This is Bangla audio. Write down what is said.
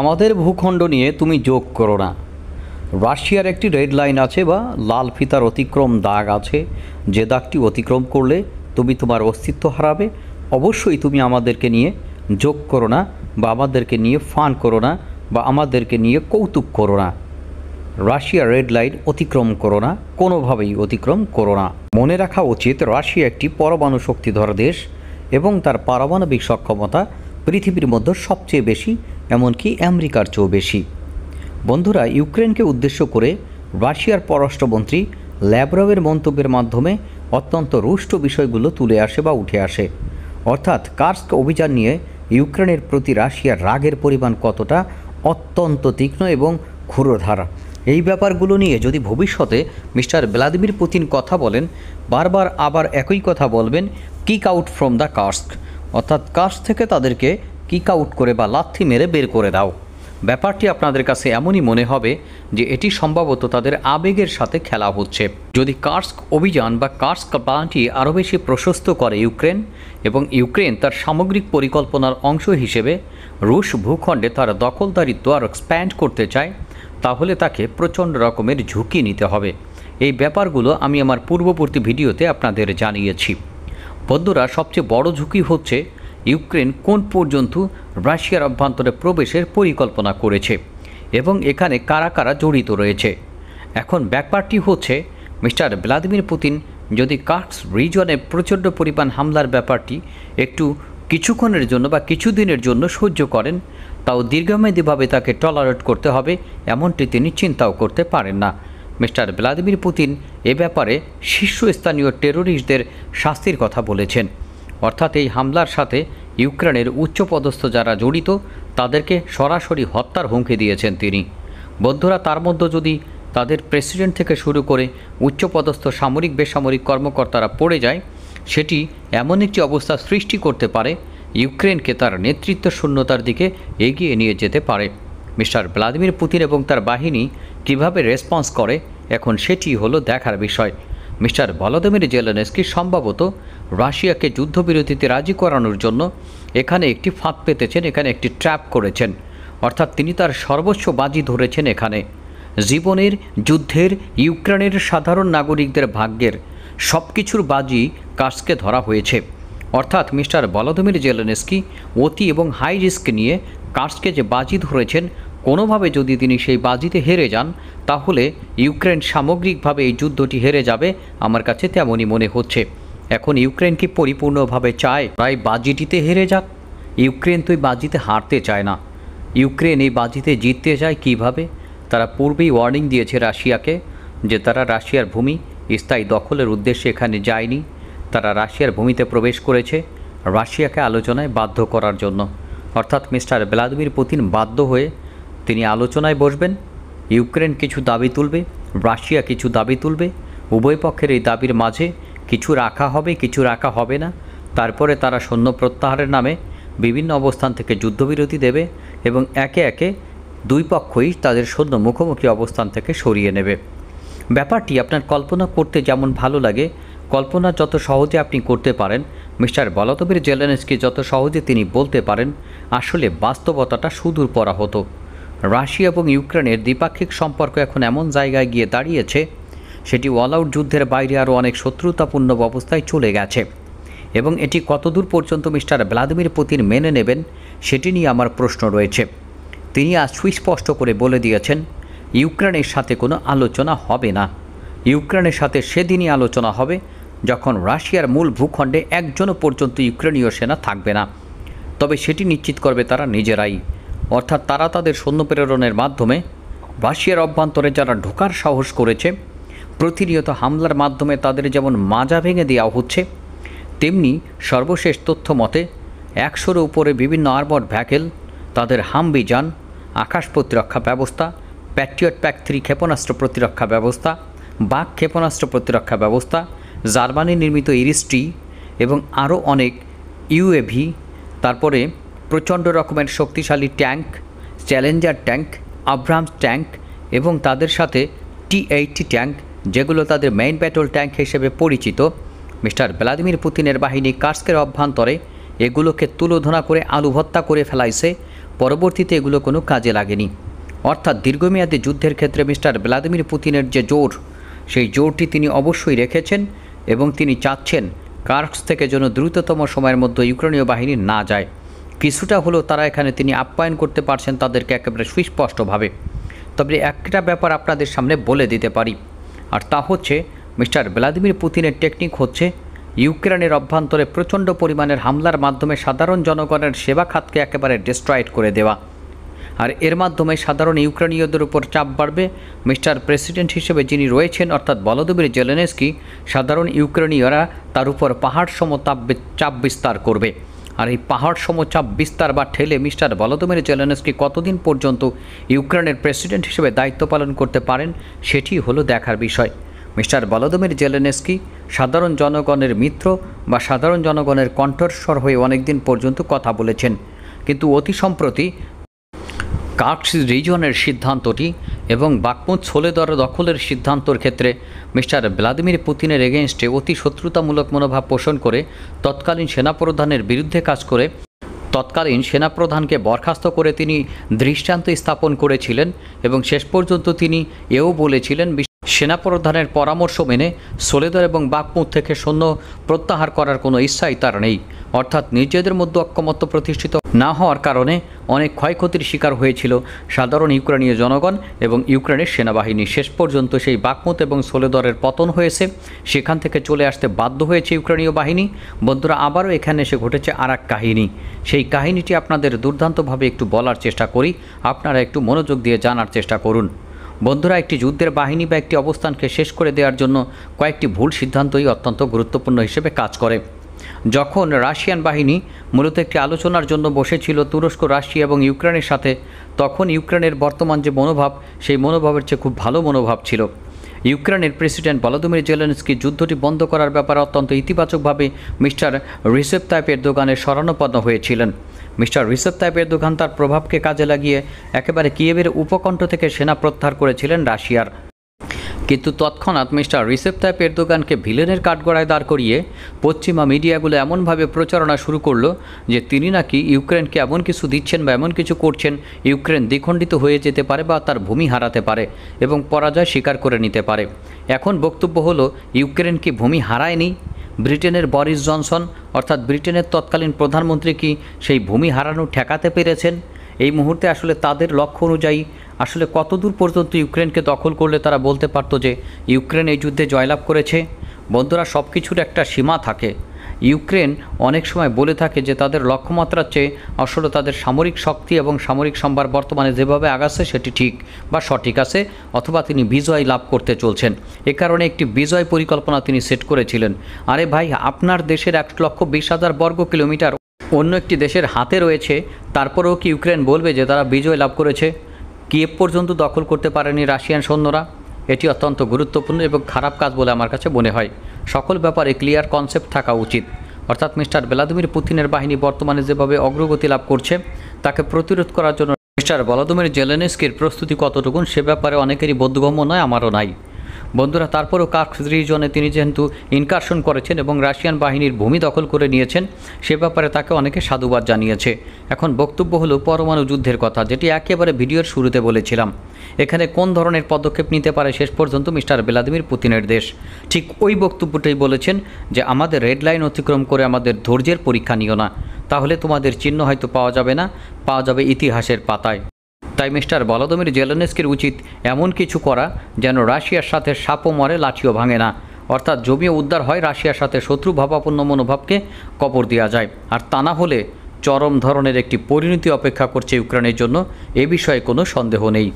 আমাদের ভূখণ্ড নিয়ে তুমি যোগ করো না রাশিয়ার একটি রেড লাইন আছে বা লাল ফিতার অতিক্রম দাগ আছে যে দাগটি অতিক্রম করলে তুমি তোমার অস্তিত্ব হারাবে অবশ্যই তুমি আমাদেরকে নিয়ে যোগ করো না বা আমাদেরকে নিয়ে ফান করো না বা আমাদেরকে নিয়ে কৌতুক করো না রাশিয়া রেড লাইন অতিক্রম করো না কোনোভাবেই অতিক্রম করো না মনে রাখা উচিত রাশিয়া একটি পরমাণু শক্তিধর দেশ এবং তার পারমাণবিক সক্ষমতা পৃথিবীর মধ্যে সবচেয়ে বেশি এমনকি আমেরিকার চেয়েও বেশি বন্ধুরা ইউক্রেনকে উদ্দেশ্য করে রাশিয়ার পররাষ্ট্রমন্ত্রী ল্যাব্রভের মন্তব্যের মাধ্যমে অত্যন্ত রুষ্ট বিষয়গুলো তুলে আসে বা উঠে আসে অর্থাৎ কার্স্ক অভিযান নিয়ে ইউক্রেনের প্রতি রাশিয়ার রাগের পরিমাণ কতটা অত্যন্ত তীক্ষ্ণ এবং ক্ষুরধারা এই ব্যাপারগুলো নিয়ে যদি ভবিষ্যতে মিস্টার ভ্লাদিমির পুতিন কথা বলেন বারবার আবার একই কথা বলবেন kick out from the Kursk অর্থাৎ কাশ থেকে তাদেরকে কিক আউট করে বা লাথি মেরে বের করে দাও ব্যাপারটি আপনাদের কাছে এমনই মনে হবে যে এটি সম্ভবত তাদের আবেগের সাথে খেলা হচ্ছে যদি কার্স্ক অভিযান বা কার্স্ক প্লানটি আরও বেশি প্রশস্ত করে ইউক্রেন এবং ইউক্রেন তার সামগ্রিক পরিকল্পনার অংশ হিসেবে রুশ ভূখণ্ডে তার দখলদারিত্ব আর এক্সপ্যান্ড করতে চায় তাহলে তাকে প্রচণ্ড রকমের ঝুঁকি নিতে হবে এই ব্যাপারগুলো আমি আমার পূর্ববর্তী ভিডিওতে আপনাদের জানিয়েছি বন্ধুরা সবচেয়ে বড় ঝুঁকি হচ্ছে ইউক্রেন কোন পর্যন্ত রাশিয়ার অভ্যন্তরে প্রবেশের পরিকল্পনা করেছে এবং এখানে কারা কারা জড়িত রয়েছে এখন ব্যাপারটি হচ্ছে মিস্টার ভ্লাদিমির পুতিন যদি কার্কস রিজনে প্রচণ্ড পরিমাণ হামলার ব্যাপারটি একটু কিছুক্ষণের জন্য বা কিছুদিনের জন্য সহ্য করেন তাও দীর্ঘমেয়াদীভাবে তাকে টলারেট করতে হবে এমনটি তিনি চিন্তাও করতে পারেন না মিস্টার ভ্লাদিমির পুতিন এ ব্যাপারে শীর্ষস্থানীয় টেরোরিস্টদের শাস্তির কথা বলেছেন অর্থাৎ এই হামলার সাথে ইউক্রেনের উচ্চপদস্থ যারা জড়িত তাদেরকে সরাসরি হত্যার হুমকি দিয়েছেন তিনি বন্ধুরা তার মধ্যে যদি তাদের প্রেসিডেন্ট থেকে শুরু করে উচ্চপদস্থ সামরিক বেসামরিক কর্মকর্তারা পড়ে যায় সেটি এমন একটি অবস্থা সৃষ্টি করতে পারে ইউক্রেনকে তার নেতৃত্ব শূন্যতার দিকে এগিয়ে নিয়ে যেতে পারে মিস্টার ভ্লাদিমির পুতিন এবং তার বাহিনী কিভাবে রেসপন্স করে এখন সেটি হলো দেখার বিষয় মিস্টার বলদমির জেলেনস্কি সম্ভবত রাশিয়াকে যুদ্ধবিরতিতে রাজি করানোর জন্য এখানে একটি ফাঁদ পেতেছেন এখানে একটি ট্র্যাপ করেছেন অর্থাৎ তিনি তার সর্বোচ্চ বাজি ধরেছেন এখানে জীবনের যুদ্ধের ইউক্রেনের সাধারণ নাগরিকদের ভাগ্যের সব কিছুর বাজি কার্সকে ধরা হয়েছে অর্থাৎ মিস্টার বলদমির জেলেনস্কি অতি এবং হাই রিস্ক নিয়ে কার্সকে যে বাজি ধরেছেন কোনোভাবে যদি তিনি সেই বাজিতে হেরে যান তাহলে ইউক্রেন সামগ্রিকভাবে এই যুদ্ধটি হেরে যাবে আমার কাছে তেমনই মনে হচ্ছে এখন ইউক্রেন কি পরিপূর্ণভাবে চায় প্রায় বাজিটিতে হেরে যাক ইউক্রেন তো এই বাজিতে হারতে চায় না ইউক্রেন এই বাজিতে জিততে চায় কিভাবে তারা পূর্বেই ওয়ার্নিং দিয়েছে রাশিয়াকে যে তারা রাশিয়ার ভূমি স্থায়ী দখলের উদ্দেশ্যে এখানে যায়নি তারা রাশিয়ার ভূমিতে প্রবেশ করেছে রাশিয়াকে আলোচনায় বাধ্য করার জন্য অর্থাৎ মিস্টার ভ্লাদিমির পুতিন বাধ্য হয়ে তিনি আলোচনায় বসবেন ইউক্রেন কিছু দাবি তুলবে রাশিয়া কিছু দাবি তুলবে উভয় পক্ষের এই দাবির মাঝে কিছু রাখা হবে কিছু রাখা হবে না তারপরে তারা সৈন্য প্রত্যাহারের নামে বিভিন্ন অবস্থান থেকে যুদ্ধবিরতি দেবে এবং একে একে দুই পক্ষই তাদের সৈন্য মুখোমুখি অবস্থান থেকে সরিয়ে নেবে ব্যাপারটি আপনার কল্পনা করতে যেমন ভালো লাগে কল্পনা যত সহজে আপনি করতে পারেন মিস্টার বলতবীর জেলেনেসকে যত সহজে তিনি বলতে পারেন আসলে বাস্তবতাটা সুদূর পরা হতো রাশিয়া এবং ইউক্রেনের দ্বিপাক্ষিক সম্পর্ক এখন এমন জায়গায় গিয়ে দাঁড়িয়েছে সেটি অল আউট যুদ্ধের বাইরে আরও অনেক শত্রুতাপূর্ণ অবস্থায় চলে গেছে এবং এটি কতদূর পর্যন্ত মিস্টার ভ্লাদিমির পুতিন মেনে নেবেন সেটি নিয়ে আমার প্রশ্ন রয়েছে তিনি আজ সুস্পষ্ট করে বলে দিয়েছেন ইউক্রেনের সাথে কোনো আলোচনা হবে না ইউক্রেনের সাথে সেদিনই আলোচনা হবে যখন রাশিয়ার মূল ভূখণ্ডে একজনও পর্যন্ত ইউক্রেনীয় সেনা থাকবে না তবে সেটি নিশ্চিত করবে তারা নিজেরাই অর্থাৎ তারা তাদের সৈন্য প্রেরণের মাধ্যমে রাশিয়ার অভ্যন্তরে যারা ঢোকার সাহস করেছে প্রতিনিয়ত হামলার মাধ্যমে তাদের যেমন মাজা ভেঙে দেওয়া হচ্ছে তেমনি সর্বশেষ তথ্য মতে একশোর উপরে বিভিন্ন আর্মড ভ্যাকেল তাদের হামবি যান আকাশ প্রতিরক্ষা ব্যবস্থা প্যাট্রিয়ট প্যাক থ্রি ক্ষেপণাস্ত্র প্রতিরক্ষা ব্যবস্থা বাঘ ক্ষেপণাস্ত্র প্রতিরক্ষা ব্যবস্থা জার্মানি নির্মিত ইরিস্ট্রি এবং আরও অনেক ইউএভি তারপরে প্রচণ্ড রকমের শক্তিশালী tank Challenger tank Abrams tank এবং তাদের সাথে টি এইটটি ট্যাঙ্ক যেগুলো তাদের মেইন ব্যাটল ট্যাঙ্ক হিসেবে পরিচিত মিস্টার ভ্লাদিমির পুতিনের বাহিনী কার্সকের অভ্যন্তরে এগুলোকে তুলোধনা করে আলু আলুভত্তা করে ফেলাইছে পরবর্তীতে এগুলো কোনো কাজে লাগেনি অর্থাৎ দীর্ঘমেয়াদী যুদ্ধের ক্ষেত্রে মিস্টার ভ্লাদিমির পুতিনের যে জোর সেই জোরটি তিনি অবশ্যই রেখেছেন এবং তিনি চাচ্ছেন কার্কস থেকে যেন দ্রুততম সময়ের মধ্যে ইউক্রেনীয় বাহিনী না যায় কিছুটা হলেও তারা এখানে তিনি আপ্যায়ন করতে পারছেন তাদেরকে একেবারে সুস্পষ্টভাবে তবে একটা ব্যাপার আপনাদের সামনে বলে দিতে পারি আর তা হচ্ছে মিস্টার ভ্লাদিমির পুতিনের টেকনিক হচ্ছে ইউক্রেনের অভ্যন্তরে প্রচণ্ড পরিমাণের হামলার মাধ্যমে সাধারণ জনগণের সেবা খাতকে একেবারে ডিস্ট্রয়েড করে দেওয়া আর এর মাধ্যমে সাধারণ ইউক্রেনীয়দের উপর চাপ বাড়বে মিস্টার প্রেসিডেন্ট হিসেবে যিনি রয়েছেন অর্থাৎ বলদবীর জেলেনেস্কি সাধারণ ইউক্রেনীয়রা তার উপর পাহাড় সমতাপ চাপ বিস্তার করবে আর এই পাহাড় সমচাপ বিস্তার বা ঠেলে মিস্টার বলদমির জেলেনস্কি কতদিন পর্যন্ত ইউক্রেনের প্রেসিডেন্ট হিসেবে দায়িত্ব পালন করতে পারেন সেটি হলো দেখার বিষয় মিস্টার বলদমির জেলেনস্কি সাধারণ জনগণের মিত্র বা সাধারণ জনগণের কণ্ঠস্বর হয়ে অনেকদিন পর্যন্ত কথা বলেছেন কিন্তু অতি সম্প্রতি কার্টস রিজনের সিদ্ধান্তটি এবং বাকমুত ছোলেদর দখলের সিদ্ধান্তর ক্ষেত্রে মিস্টার ভ্লাদিমির পুতিনের এগেনস্টে অতি শত্রুতামূলক মনোভাব পোষণ করে তৎকালীন সেনাপ্রধানের বিরুদ্ধে কাজ করে তৎকালীন সেনাপ্রধানকে বরখাস্ত করে তিনি দৃষ্টান্ত স্থাপন করেছিলেন এবং শেষ পর্যন্ত তিনি এও বলেছিলেন সেনাপ্রধানের পরামর্শ মেনে সোলেদর এবং বাকমুদ থেকে সৈন্য প্রত্যাহার করার কোনো ইচ্ছাই তার নেই অর্থাৎ নিজেদের মধ্যে অক্ষমত্ব প্রতিষ্ঠিত না হওয়ার কারণে অনেক ক্ষয়ক্ষতির শিকার হয়েছিল সাধারণ ইউক্রেনীয় জনগণ এবং ইউক্রেনের সেনাবাহিনী শেষ পর্যন্ত সেই বাকমুত এবং সোলেদরের পতন হয়েছে সেখান থেকে চলে আসতে বাধ্য হয়েছে ইউক্রেনীয় বাহিনী বন্ধুরা আবারও এখানে এসে ঘটেছে আর কাহিনী সেই কাহিনীটি আপনাদের দুর্দান্তভাবে একটু বলার চেষ্টা করি আপনারা একটু মনোযোগ দিয়ে জানার চেষ্টা করুন বন্ধুরা একটি যুদ্ধের বাহিনী বা একটি অবস্থানকে শেষ করে দেওয়ার জন্য কয়েকটি ভুল সিদ্ধান্তই অত্যন্ত গুরুত্বপূর্ণ হিসেবে কাজ করে যখন রাশিয়ান বাহিনী মূলত একটি আলোচনার জন্য বসেছিল তুরস্ক রাশিয়া এবং ইউক্রেনের সাথে তখন ইউক্রেনের বর্তমান যে মনোভাব সেই মনোভাবের চেয়ে খুব ভালো মনোভাব ছিল ইউক্রেনের প্রেসিডেন্ট ভলোদিমির জেলেনস্কি যুদ্ধটি বন্ধ করার ব্যাপারে অত্যন্ত ইতিবাচকভাবে মিস্টার রিসেপ তাইপের দোকানে স্মরণপন্ন হয়েছিলেন মিস্টার রিসেপ তাইপের দোকান তার প্রভাবকে কাজে লাগিয়ে একেবারে কিয়েবের উপকণ্ঠ থেকে সেনা প্রত্যাহার করেছিলেন রাশিয়ার কিন্তু তৎক্ষণাৎ মিস্টার রিসেপ তাইপ এরদোগানকে ভিলেনের কাঠগড়ায় দাঁড় করিয়ে পশ্চিমা মিডিয়াগুলো এমনভাবে প্রচারণা শুরু করলো যে তিনি নাকি ইউক্রেনকে এমন কিছু দিচ্ছেন বা এমন কিছু করছেন ইউক্রেন দ্বিখণ্ডিত হয়ে যেতে পারে বা তার ভূমি হারাতে পারে এবং পরাজয় স্বীকার করে নিতে পারে এখন বক্তব্য হলো ইউক্রেন কি ভূমি হারায়নি ব্রিটেনের বরিস জনসন অর্থাৎ ব্রিটেনের তৎকালীন প্রধানমন্ত্রী কি সেই ভূমি হারানো ঠেকাতে পেরেছেন এই মুহূর্তে আসলে তাদের লক্ষ্য অনুযায়ী আসলে কতদূর পর্যন্ত ইউক্রেনকে দখল করলে তারা বলতে পারত যে ইউক্রেন এই যুদ্ধে জয়লাভ করেছে বন্ধুরা সব কিছুর একটা সীমা থাকে ইউক্রেন অনেক সময় বলে থাকে যে তাদের লক্ষ্যমাত্রার চেয়ে আসলে তাদের সামরিক শক্তি এবং সামরিক সম্ভার বর্তমানে যেভাবে আগাচ্ছে সেটি ঠিক বা সঠিক আছে অথবা তিনি বিজয় লাভ করতে চলছেন এ কারণে একটি বিজয় পরিকল্পনা তিনি সেট করেছিলেন আরে ভাই আপনার দেশের এক লক্ষ বিশ হাজার বর্গ কিলোমিটার অন্য একটি দেশের হাতে রয়েছে তারপরেও কি ইউক্রেন বলবে যে তারা বিজয় লাভ করেছে কিয়েব পর্যন্ত দখল করতে পারেনি রাশিয়ান সৈন্যরা এটি অত্যন্ত গুরুত্বপূর্ণ এবং খারাপ কাজ বলে আমার কাছে মনে হয় সকল ব্যাপারে ক্লিয়ার কনসেপ্ট থাকা উচিত অর্থাৎ মিস্টার ভ্লাদিমির পুতিনের বাহিনী বর্তমানে যেভাবে অগ্রগতি লাভ করছে তাকে প্রতিরোধ করার জন্য মিস্টার ভ্লাদিমির জেলেনস্কির প্রস্তুতি কতটুকুন সে ব্যাপারে অনেকেরই বোধগম্য নয় আমারও নাই বন্ধুরা তারপরও কার্স্ক রিজনে তিনি যেহেতু ইনকারশন করেছেন এবং রাশিয়ান বাহিনীর ভূমি দখল করে নিয়েছেন সে ব্যাপারে তাকে অনেকে সাধুবাদ জানিয়েছে এখন বক্তব্য হলো পরমাণু যুদ্ধের কথা যেটি একেবারে ভিডিওর শুরুতে বলেছিলাম এখানে কোন ধরনের পদক্ষেপ নিতে পারে শেষ পর্যন্ত মিস্টার ভ্লাদিমির পুতিনের দেশ ঠিক ওই বক্তব্যটাই বলেছেন যে আমাদের রেড লাইন অতিক্রম করে আমাদের ধৈর্যের পরীক্ষা নিও না তাহলে তোমাদের চিহ্ন হয়তো পাওয়া যাবে না পাওয়া যাবে ইতিহাসের পাতায় তাই মিস্টার বলাদমির জেলেনেস্কির উচিত এমন কিছু করা যেন রাশিয়ার সাথে সাপও মরে লাঠিও ভাঙে না অর্থাৎ জমিও উদ্ধার হয় রাশিয়ার সাথে শত্রু ভাবাপন্ন মনোভাবকে কবর দেওয়া যায় আর তা না হলে চরম ধরনের একটি পরিণতি অপেক্ষা করছে ইউক্রেনের জন্য এ বিষয়ে কোনো সন্দেহ নেই